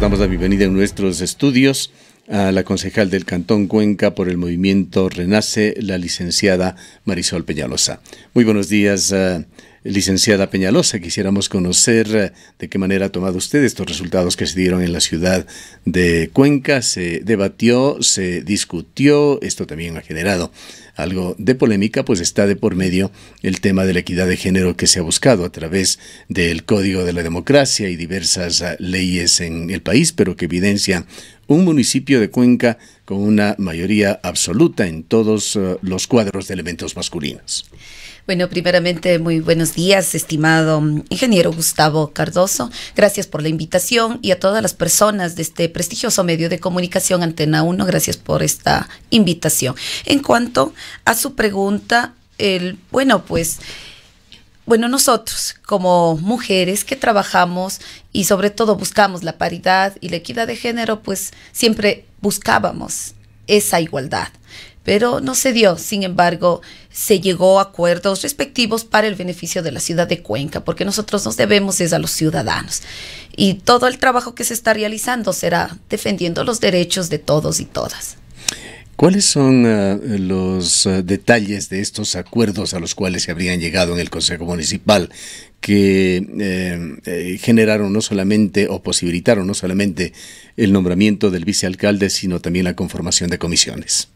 damos la bienvenida en nuestros estudios a la concejal del Cantón Cuenca por el movimiento Renace, la licenciada Marisol Peñalosa. Muy buenos días, eh, Licenciada Peñalosa, quisiéramos conocer eh, de qué manera ha tomado usted estos resultados que se dieron en la ciudad de Cuenca. Se debatió, se discutió, esto también ha generado algo de polémica, pues está de por medio el tema de la equidad de género que se ha buscado a través del Código de la Democracia y diversas ah, leyes en el país, pero que evidencia, un municipio de Cuenca con una mayoría absoluta en todos eh, los cuadros de elementos masculinos. Bueno, primeramente, muy buenos días, estimado mm, ingeniero Gustavo Cardoso. Gracias por la invitación y a todas las personas de este prestigioso medio de comunicación Antena 1, gracias por esta invitación. En cuanto a su pregunta, el, bueno, pues... Bueno, nosotros como mujeres que trabajamos y sobre todo buscamos la paridad y la equidad de género, pues siempre buscábamos esa igualdad. Pero no se dio, sin embargo, se llegó a acuerdos respectivos para el beneficio de la ciudad de Cuenca, porque nosotros nos debemos es a los ciudadanos. Y todo el trabajo que se está realizando será defendiendo los derechos de todos y todas. ¿Cuáles son ah, los ah, detalles de estos acuerdos a los cuales se habrían llegado en el Consejo Municipal que eh, eh, generaron no solamente o posibilitaron no solamente el nombramiento del vicealcalde, sino también la conformación de comisiones?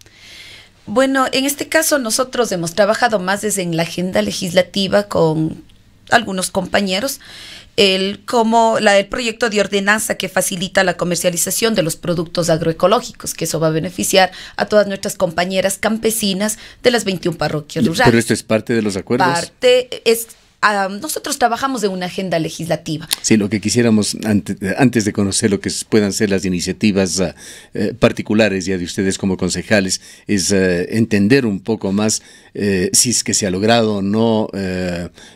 Bueno, en este caso nosotros hemos trabajado más desde la agenda legislativa con algunos compañeros, el, como la, del proyecto de ordenanza que facilita la comercialización de los productos agroecológicos, que eso va a beneficiar a todas nuestras compañeras campesinas de las 21 parroquias rurales. Pero esto es parte de los acuerdos. Parte, es nosotros trabajamos de una agenda legislativa. Sí, lo que quisiéramos, antes de conocer lo que puedan ser las iniciativas ah, eh, particulares ya de ustedes como concejales, es eh, entender un poco más eh, si es que se ha logrado o no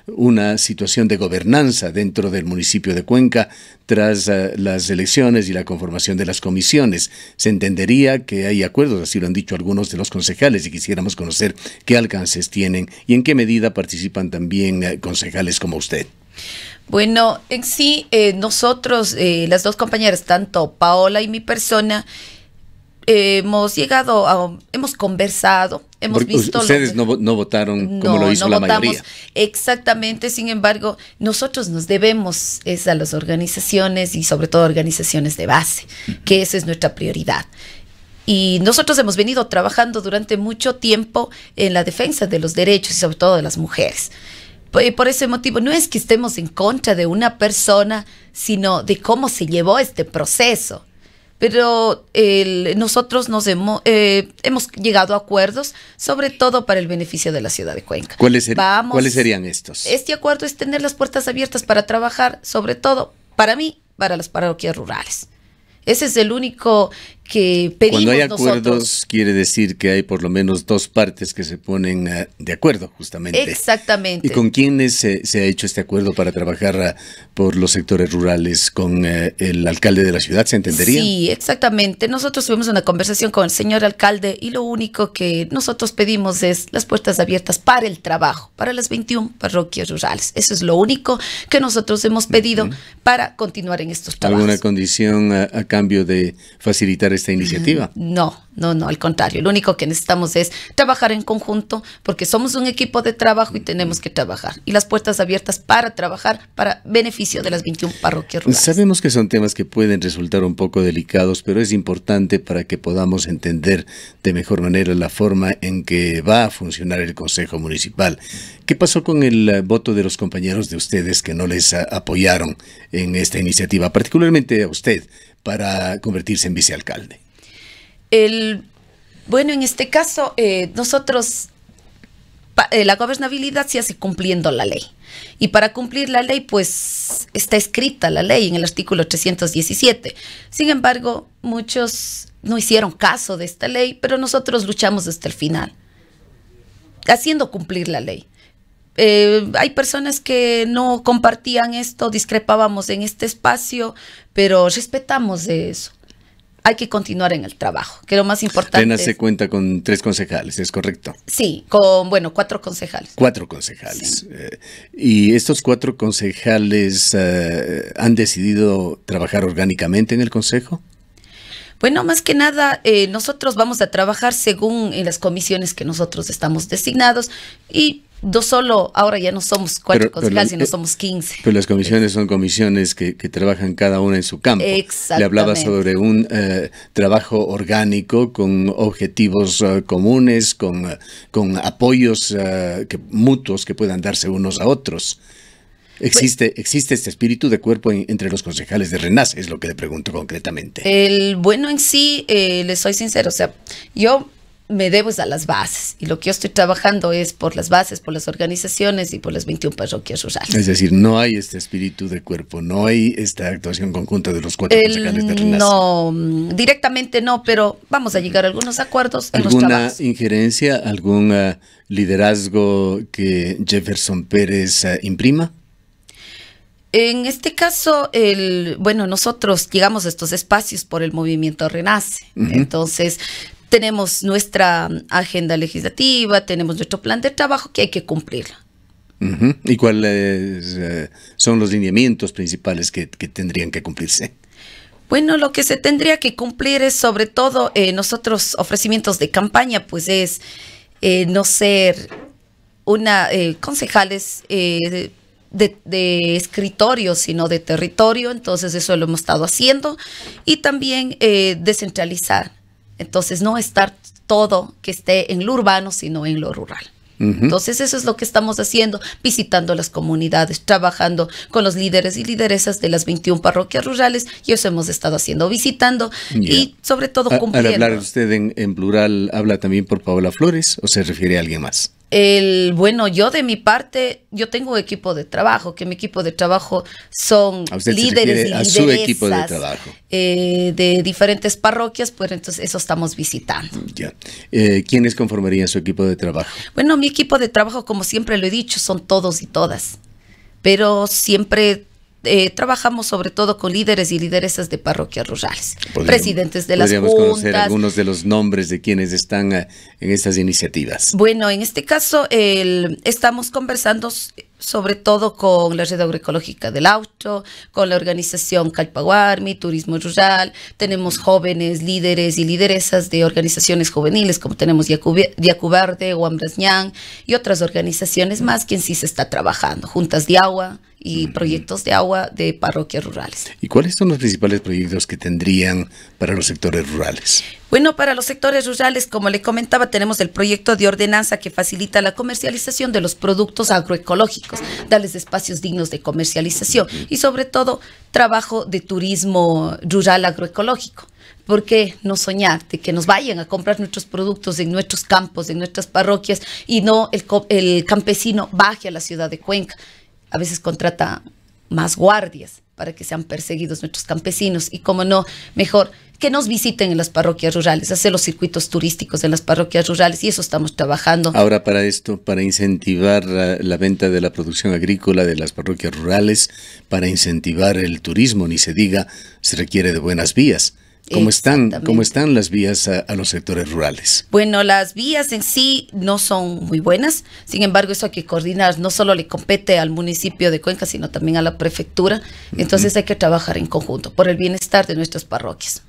una situación de gobernanza dentro del municipio de Cuenca tras las elecciones y la conformación de las comisiones. Se entendería que hay acuerdos, así lo han dicho algunos de los concejales, y quisiéramos conocer qué alcances tienen y en qué medida participan también con legales como usted? Bueno, en sí, eh, nosotros, eh, las dos compañeras, tanto Paola y mi persona, hemos llegado a, hemos conversado, hemos visto... Ustedes no, votaron como lo hizo la mayoría. Exactamente, sin embargo, nosotros nos debemos es a las organizaciones y sobre todo organizaciones de base, que esa es nuestra prioridad. Y nosotros hemos venido trabajando durante mucho tiempo en la defensa de los derechos y sobre todo de las mujeres por ese motivo, no es que estemos en contra de una persona, sino de cómo se llevó este proceso. Pero nosotros nos eh, hemos, llegado a acuerdos, sobre todo para el beneficio de la ciudad de Cuenca. ¿cuáles serían estos? Este acuerdo es tener las puertas abiertas para trabajar, sobre todo para mí, para las parroquias rurales. Ese es el único que pedimos Cuando hay acuerdos, quiere decir que hay por lo menos dos partes que se ponen ah, de acuerdo, justamente. Exactamente. ¿Y con quiénes se, ha hecho este acuerdo para trabajar ah, por los sectores rurales? ¿Con eh, el alcalde de la ciudad, se entendería? Sí, exactamente. Nosotros tuvimos una conversación con el señor alcalde y lo único que nosotros pedimos es las puertas abiertas para el trabajo, para las 21 parroquias rurales. Eso es lo único que nosotros hemos pedido para continuar en estos trabajos. ¿Alguna condición a, ah, a cambio de facilitar esta iniciativa. No, no, no, al contrario. Lo único que necesitamos es trabajar en conjunto porque somos un equipo de trabajo y tenemos que trabajar. Y las puertas abiertas para trabajar para beneficio de las 21 parroquias rurales. Sabemos que son temas que pueden resultar un poco delicados, pero es importante para que podamos entender de mejor manera la forma en que va a funcionar el Consejo Municipal. ¿Qué pasó con el eh, voto de los compañeros de ustedes que no les eh, apoyaron en esta iniciativa, particularmente a usted? para convertirse en vicealcalde? bueno, en este caso, eh, nosotros, eh, la gobernabilidad se hace cumpliendo la ley. Y para cumplir la ley, pues está escrita la ley en el artículo 317. Sin embargo, muchos no hicieron caso de esta ley, pero nosotros luchamos hasta el final, haciendo cumplir la ley. Eh, hay personas que no compartían esto, discrepábamos en este espacio, pero respetamos de eso. Hay que continuar en el trabajo, que lo más importante. Tena se cuenta con tres concejales, ¿es correcto? Sí, con, bueno, cuatro concejales. Cuatro concejales. Eh, ¿Y estos cuatro concejales eh, han decidido trabajar orgánicamente en el consejo? Bueno, más que nada, nosotros vamos a trabajar según en las comisiones que nosotros estamos designados y no solo, ahora ya no somos cuatro concejales, sino eh, somos quince. Pero las comisiones son comisiones que, trabajan cada una en su campo. Le hablaba sobre un eh, trabajo orgánico con objetivos eh, comunes, con, con apoyos que, mutuos que puedan darse unos a otros. Pues existe, existe este espíritu de cuerpo entre los concejales de Renaz, es lo que le pregunto concretamente. El bueno en sí, le soy sincero, o sea, yo me debo es a las bases. Y lo que yo estoy trabajando es por las bases, por las organizaciones y por las 21 parroquias rurales. Es decir, no hay este espíritu de cuerpo, no hay esta actuación conjunta de los cuatro concejales de Renace. No, mm, directamente no, pero vamos a llegar a algunos acuerdos. En ¿Alguna injerencia, algún ah, liderazgo que Jefferson Pérez ah, imprima? En este caso, el, bueno, nosotros llegamos a estos espacios por el movimiento Renace. Entonces, tenemos nuestra agenda legislativa, tenemos nuestro plan de trabajo que hay que cumplirla. ¿Y cuáles eh, son los lineamientos principales que, tendrían que cumplirse? Bueno, lo que se tendría que cumplir es sobre todo eh, nosotros ofrecimientos de campaña, pues es eh, no ser una concejales de, escritorio, sino de territorio, entonces eso lo hemos estado haciendo, y también descentralizar entonces, no estar todo que esté en lo urbano, sino en lo rural. Entonces eso es lo que estamos haciendo, visitando las comunidades, trabajando con los líderes y lideresas de las 21 parroquias rurales y eso hemos estado haciendo, visitando y sobre todo cumpliendo. al hablar usted en plural, ¿habla también por Paola Flores o se refiere a alguien más? El, bueno, yo de mi parte, yo tengo un equipo de trabajo, que mi equipo de trabajo son líderes y de trabajo. Eh, de diferentes parroquias, pues entonces eso estamos visitando. Mm, ya. Eh, ¿Quiénes conformarían su equipo de trabajo? Bueno, mi equipo de trabajo, como siempre lo he dicho, son todos y todas, pero siempre eh, trabajamos sobre todo con líderes y lideresas de parroquias rurales, presidentes de las podríamos conocer algunos de los nombres de quienes están eh, en estas iniciativas. Bueno, en este caso el, estamos conversando sobre todo con la red agroecológica del auto, con la organización Calpaguarmi, Turismo Rural, tenemos jóvenes líderes y lideresas de organizaciones juveniles como tenemos Yacubarte, Ñan y otras organizaciones más, quien sí se está trabajando, juntas de agua y proyectos de agua de parroquias rurales. ¿Y cuáles son los principales proyectos que tendrían para los sectores rurales? Bueno, para los sectores rurales, como le comentaba, tenemos el proyecto de ordenanza que facilita la comercialización de los productos agroecológicos, darles espacios dignos de comercialización y sobre todo trabajo de turismo rural agroecológico. ¿Por qué no soñar de que nos vayan a comprar nuestros productos en nuestros campos, en nuestras parroquias y no el, el campesino baje a la ciudad de Cuenca? A veces contrata más guardias para que sean perseguidos nuestros campesinos y, como no, mejor que nos visiten en las parroquias rurales, hacer los circuitos turísticos en las parroquias rurales y eso estamos trabajando. Ahora para esto, para incentivar la, la, venta de la producción agrícola de las parroquias rurales, para incentivar el turismo, ni se diga, se requiere de buenas vías. ¿Cómo están, ¿Cómo están las vías a, los sectores rurales? Bueno, las vías en sí no son muy buenas, sin embargo eso hay que coordinar, no solo le compete al municipio de Cuenca, sino también a la prefectura, entonces hay que trabajar en conjunto por el bienestar de nuestras parroquias.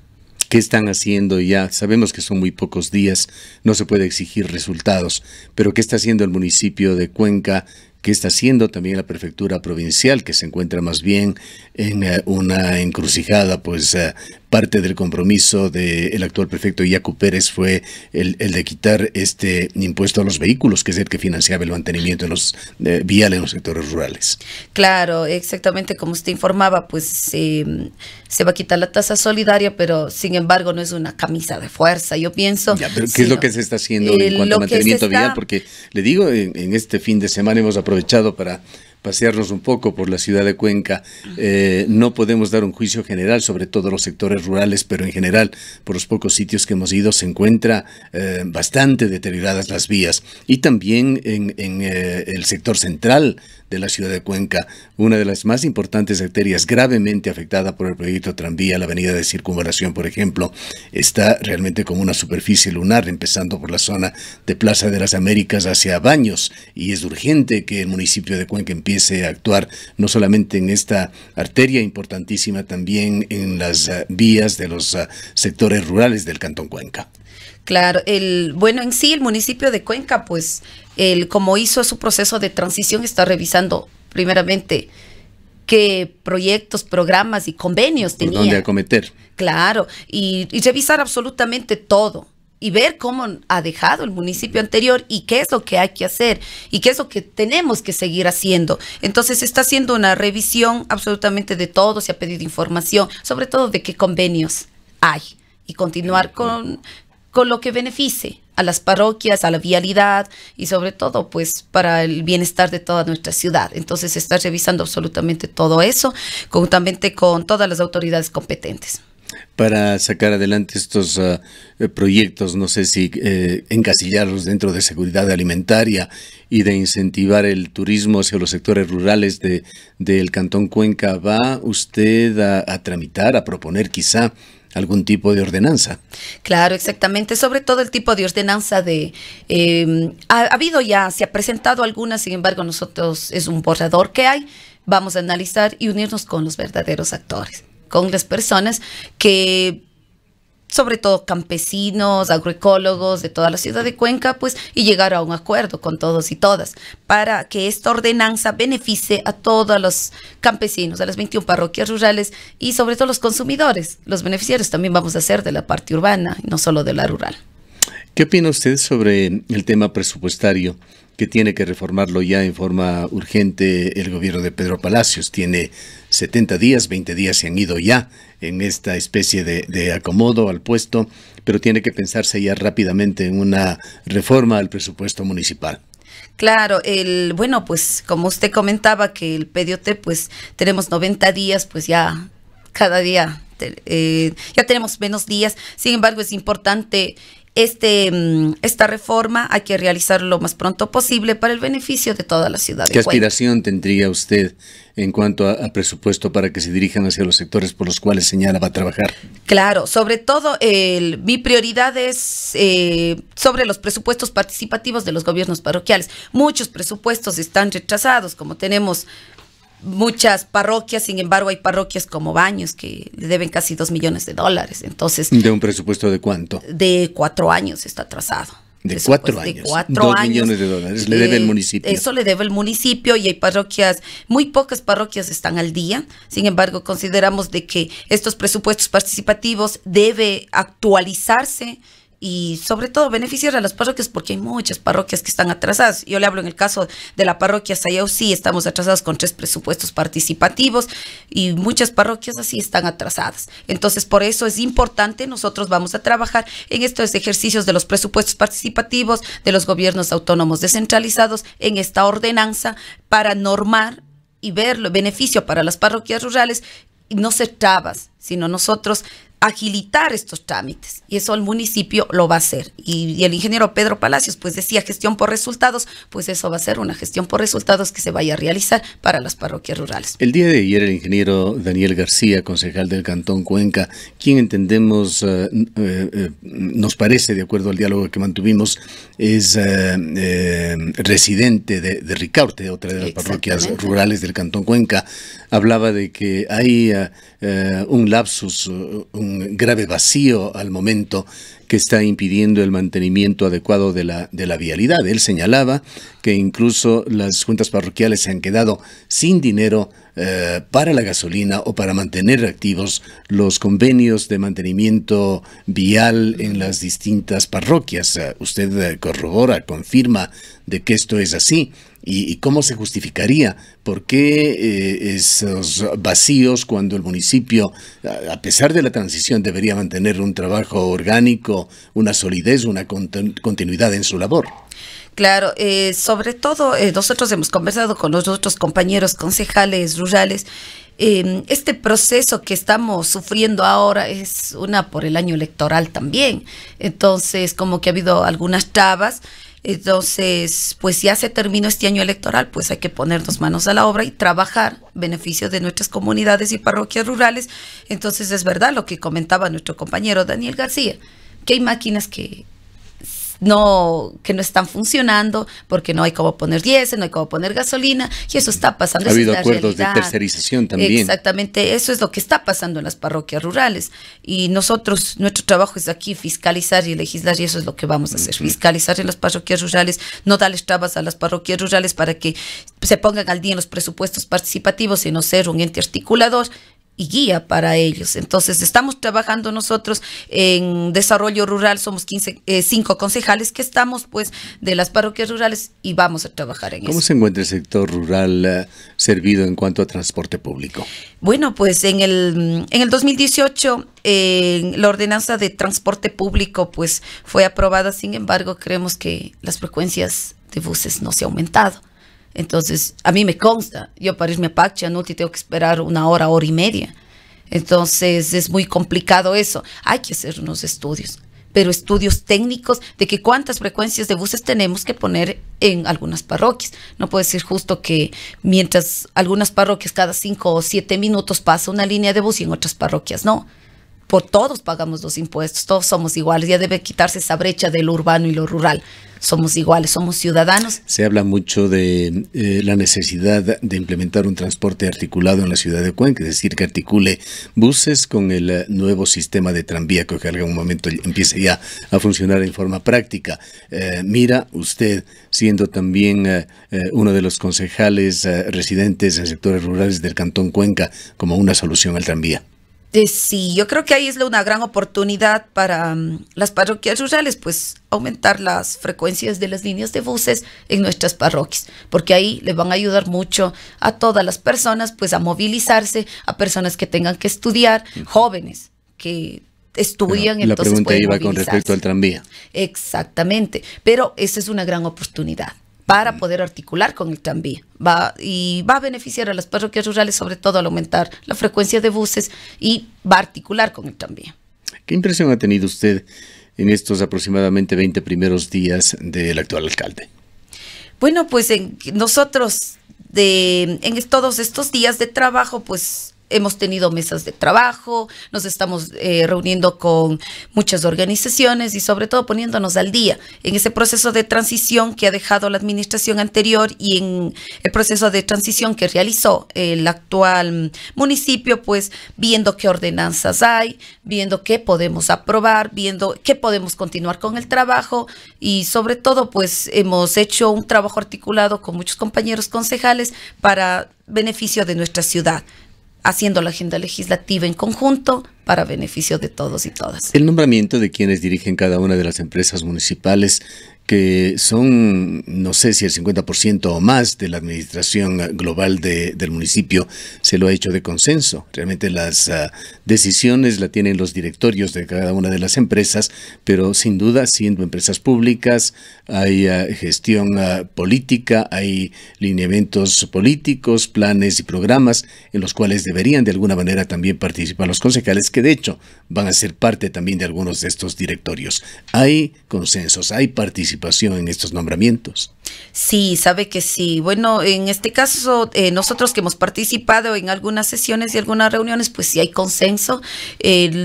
¿Qué están haciendo ya? Sabemos que son muy pocos días, no se puede exigir resultados, pero ¿qué está haciendo el municipio de Cuenca ¿Qué está haciendo también la prefectura provincial, que se encuentra más bien en eh, una encrucijada pues eh, parte del compromiso del el actual prefecto Iacu Pérez fue el, de quitar este impuesto a los vehículos, que es el que financiaba el mantenimiento de los viales en los sectores rurales. Claro, exactamente como usted informaba, pues se va a quitar la tasa solidaria, pero sin embargo no es una camisa de fuerza, yo pienso. ¿qué es lo que se está haciendo en eh, cuanto a mantenimiento vial? Porque le digo, en este fin de semana hemos aprovechado para pasearnos un poco por la ciudad de Cuenca, eh, no podemos dar un juicio general sobre todos los sectores rurales, pero en general, por los pocos sitios que hemos ido, se encuentra eh, bastante deterioradas las vías. Y también en, eh, el sector central de la ciudad de Cuenca, una de las más importantes arterias gravemente afectada por el proyecto tranvía, la avenida de circunvalación, por ejemplo, está realmente como una superficie lunar, empezando por la zona de Plaza de las Américas hacia Baños, y es urgente que el municipio de Cuenca actuar no solamente en esta arteria importantísima, también en las ah, vías de los ah, sectores rurales del Cantón Cuenca. Claro, el bueno en sí el municipio de Cuenca, pues el como hizo su proceso de transición está revisando primeramente qué proyectos, programas y convenios Por tenía. Dónde acometer. Claro, y, y revisar absolutamente todo y ver cómo ha dejado el municipio anterior y qué es lo que hay que hacer y qué es lo que tenemos que seguir haciendo. Entonces se está haciendo una revisión absolutamente de todo, se ha pedido información, sobre todo de qué convenios hay y continuar con, con lo que beneficie a las parroquias, a la vialidad y sobre todo pues para el bienestar de toda nuestra ciudad. Entonces se está revisando absolutamente todo eso, conjuntamente con todas las autoridades competentes para sacar adelante estos ah, eh, proyectos, no sé si eh, encasillarlos dentro de seguridad alimentaria y de incentivar el turismo hacia los sectores rurales del de, Cantón Cuenca, ¿va usted a, tramitar, a proponer quizá algún tipo de ordenanza. Claro, exactamente. Sobre todo el tipo de ordenanza de... Em, ha, habido ya, se ha presentado alguna, sin embargo nosotros es un borrador que hay. Vamos a analizar y unirnos con los verdaderos actores con las personas que sobre todo campesinos, agroecólogos de toda la ciudad de Cuenca, pues, y llegar a un acuerdo con todos y todas para que esta ordenanza beneficie a todos los campesinos, a las 21 parroquias rurales y sobre todo los consumidores, los beneficiarios también vamos a hacer de la parte urbana, no solo de la rural. ¿Qué opina usted sobre el tema presupuestario? que tiene que reformarlo ya en forma urgente el gobierno de Pedro Palacios. Tiene 70 días, 20 días se han ido ya en esta especie de, acomodo al puesto, pero tiene que pensarse ya rápidamente en una reforma al presupuesto municipal. Claro, el bueno, pues como usted comentaba que el PDOT, pues tenemos 90 días, pues ya cada día eh, ya tenemos menos días. Sin embargo, es importante este, mm, esta reforma hay que realizarlo lo más pronto posible para el beneficio de toda la ciudad. ¿Qué aspiración tendría usted en cuanto a, presupuesto para que se dirijan hacia los sectores por los cuales señala va a trabajar? Claro, sobre todo el, mi prioridad es eh, sobre los presupuestos participativos de los gobiernos parroquiales. Muchos presupuestos están retrasados, como tenemos muchas parroquias, sin embargo hay parroquias como Baños que deben casi dos millones de dólares. Entonces, ¿De un presupuesto de cuánto? De cuatro años está atrasado. De cuatro años. De cuatro dos millones de dólares le debe el eh, municipio. Eso le debe el municipio y hay parroquias, muy pocas parroquias están al día. Sin embargo, consideramos de que estos presupuestos participativos debe actualizarse y sobre todo beneficiar a las parroquias porque hay muchas parroquias que están atrasadas. Yo le hablo en el caso de la parroquia Sayau, sí, estamos atrasados con tres presupuestos participativos y muchas parroquias así están atrasadas. Entonces, por eso es importante, nosotros vamos a trabajar en estos ejercicios de los presupuestos participativos, de los gobiernos autónomos descentralizados, en esta ordenanza para normar y ver beneficio para las parroquias rurales y no se trabas, sino nosotros agilitar estos trámites y eso el municipio lo va a hacer. Y, el ingeniero Pedro Palacios pues decía gestión por resultados, pues eso va a ser una gestión por resultados que se vaya a realizar para las parroquias rurales. El día de ayer el ingeniero Daniel García, concejal del Cantón Cuenca, quien entendemos, eh, eh, eh, nos parece, de acuerdo al diálogo que mantuvimos, es residente de, de, otra de las parroquias rurales del Cantón Cuenca, hablaba de que hay eh, un lapsus, un grave vacío al momento que está impidiendo el mantenimiento adecuado de la, de la vialidad. Él señalaba que incluso las juntas parroquiales se han quedado sin dinero eh, para la gasolina o para mantener activos los convenios de mantenimiento vial en las distintas parroquias. Eh, usted corrobora, confirma de que esto es así. ¿Y, cómo se justificaría? ¿Por qué eh, esos vacíos cuando el municipio, a pesar de la transición, debería mantener un trabajo orgánico, una solidez, una continuidad en su labor? Claro, eh, sobre todo eh, nosotros hemos conversado con los otros compañeros concejales rurales. Em, este proceso que estamos sufriendo ahora es una por el año electoral también. Entonces, como que ha habido algunas trabas. Entonces, pues ya se terminó este año electoral, pues hay que ponernos manos a la obra y trabajar beneficio de nuestras comunidades y parroquias rurales. Entonces, es verdad lo que comentaba nuestro compañero Daniel García, que hay máquinas que no, que no están funcionando porque no hay cómo poner diésel, no hay cómo poner gasolina y eso está pasando. Ha habido acuerdos de tercerización también. Exactamente, eso es lo que está pasando en las parroquias rurales y nosotros, nuestro trabajo es aquí fiscalizar y legislar y eso es lo que vamos a hacer, fiscalizar en las parroquias rurales, no darles trabas a las parroquias rurales para que se pongan al día en los presupuestos participativos, no ser un ente articulador y guía para ellos. Entonces, estamos trabajando nosotros en desarrollo rural, somos 15, eh, cinco concejales que estamos pues de las parroquias rurales y vamos a trabajar en eso. ¿Cómo se encuentra el sector rural eh, servido en cuanto a transporte público? Bueno, pues en el, mm, en el 2018 eh, la ordenanza de transporte público pues fue aprobada, sin embargo creemos que las frecuencias de buses no se ha aumentado. Entonces, a mí me consta, yo para irme a Pachanuti tengo que esperar una hora, hora y media. Entonces, es muy complicado eso. Hay que hacer unos estudios, pero estudios técnicos de que cuántas frecuencias de buses tenemos que poner en algunas parroquias. No puede ser justo que mientras algunas parroquias cada cinco o siete minutos pasa una línea de bus y en otras parroquias no por todos pagamos los impuestos, todos somos iguales, ya debe quitarse esa brecha de lo urbano y lo rural. Somos iguales, somos ciudadanos. Se habla mucho de eh, la necesidad de implementar un transporte articulado en la ciudad de Cuenca, es decir, que articule buses con el eh, nuevo sistema de tranvía que en un momento empiece ya a funcionar en forma práctica. Eh, mira, usted siendo también uno de los concejales residentes en sectores rurales del Cantón Cuenca como una solución al tranvía sí, yo creo que ahí es una gran oportunidad para mm, las parroquias rurales, pues aumentar las frecuencias de las líneas de buses en nuestras parroquias, porque ahí le van a ayudar mucho a todas las personas, pues a movilizarse, a personas que tengan que estudiar, jóvenes que estudian. en la pregunta iba con respecto al tranvía. Exactamente, pero esa es una gran oportunidad para poder articular con el tranvía. Va, y va a beneficiar a las parroquias rurales, sobre todo al aumentar la frecuencia de buses y va a articular con el tranvía. ¿Qué impresión ha tenido usted en estos aproximadamente 20 primeros días del actual alcalde? Bueno, pues en, nosotros de, en todos estos días de trabajo, pues hemos tenido mesas de trabajo, nos estamos eh, reuniendo con muchas organizaciones y sobre todo poniéndonos al día en ese proceso de transición que ha dejado la administración anterior y en el proceso de transición que realizó el actual municipio, pues viendo qué ordenanzas hay, viendo qué podemos aprobar, viendo qué podemos continuar con el trabajo y sobre todo pues hemos hecho un trabajo articulado con muchos compañeros concejales para beneficio de nuestra ciudad haciendo la agenda legislativa en conjunto para beneficio de todos y todas. El nombramiento de quienes dirigen cada una de las empresas municipales que son, no sé si el 50% o más de la administración global del municipio se lo ha hecho de consenso. Realmente las ah, decisiones la tienen los directorios de cada una de las empresas, pero sin duda, siendo empresas públicas, hay ah, gestión ah, política, hay lineamientos políticos, planes y programas en los cuales deberían de alguna manera también participar los concejales, que de hecho van a ser parte también de algunos de estos directorios. Hay consensos, hay participación participación en estos nombramientos. Sí, sabe que sí. Bueno, en este caso, eh, nosotros que hemos participado en algunas sesiones y algunas reuniones, pues sí hay consenso.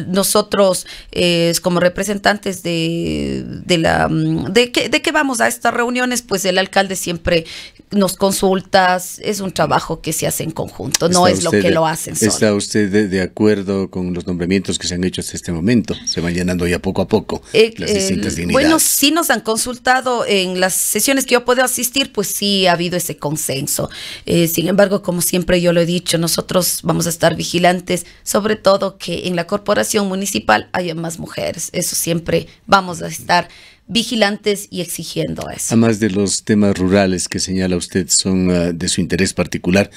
nosotros, eh, como representantes de, de la mm, de qué vamos a estas reuniones, pues el alcalde siempre nos consulta. Es un trabajo que se hace en conjunto, no es lo que lo hacen solo. ¿Está usted de, acuerdo con los nombramientos que se han hecho hasta este momento? Se van llenando ya poco a poco eh, las distintas Bueno, sí nos han consultado en las sesiones que yo puedo de asistir, pues sí ha habido ese consenso. Eh, sin embargo, como siempre yo lo he dicho, nosotros vamos a estar vigilantes, sobre todo que en la corporación municipal haya más mujeres. Eso siempre vamos a estar vigilantes y exigiendo eso. Además de los temas rurales que señala usted son ah, de su interés particular,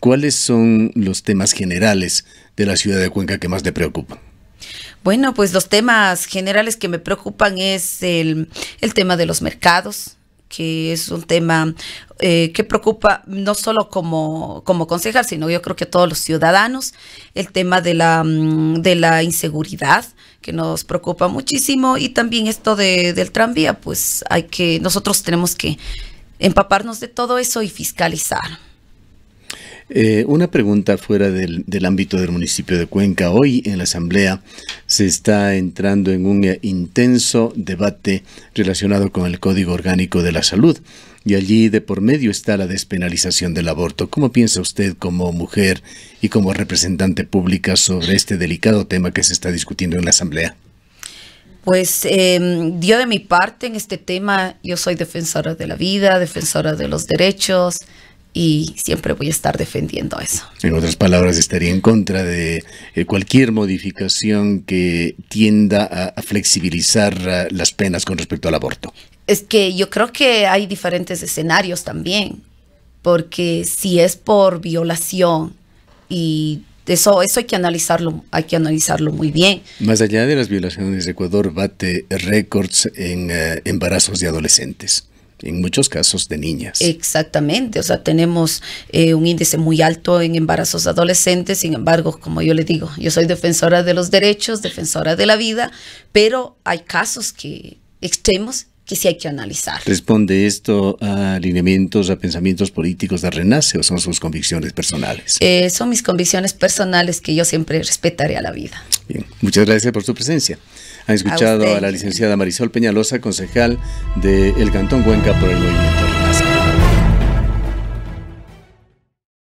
¿cuáles son los temas generales de la ciudad de Cuenca que más le preocupan? Bueno, pues los temas generales que me preocupan es el, el tema de los mercados, que es un tema eh, que preocupa no solo como, como concejal, sino yo creo que a todos los ciudadanos, el tema de la, mm, de la inseguridad que nos preocupa muchísimo y también esto de, del tranvía, pues hay que, nosotros tenemos que empaparnos de todo eso y fiscalizar. Eh, una pregunta fuera del, ámbito del municipio de Cuenca. Hoy en la Asamblea se está entrando en un eh, intenso debate relacionado con el Código Orgánico de la Salud y allí de por medio está la despenalización del aborto. ¿Cómo piensa usted como mujer y como representante pública sobre este delicado tema que se está discutiendo en la Asamblea? Pues dio em, de mi parte en este tema, yo soy defensora de la vida, defensora de los derechos, y siempre voy a estar defendiendo eso. En otras palabras, estaría en contra de eh, cualquier modificación que tienda a flexibilizar eh, las penas con respecto al aborto. Es que yo creo que hay diferentes escenarios también, porque si es por violación y eso, eso hay que analizarlo, hay que analizarlo muy bien. Más allá de las violaciones, Ecuador bate récords en eh, embarazos de adolescentes en muchos casos de niñas. Exactamente, o sea, tenemos eh, un índice muy alto en embarazos adolescentes, sin embargo, como yo le digo, yo soy defensora de los derechos, defensora de la vida, pero hay casos que extremos que sí hay que analizar. ¿Responde esto a alineamientos, a pensamientos políticos de Renace o son sus convicciones personales? Eh, son mis convicciones personales que yo siempre respetaré a la vida. Bien, muchas gracias por su presencia. Ha escuchado a, la licenciada Marisol Peñalosa, concejal del Cantón Huenca por el movimiento.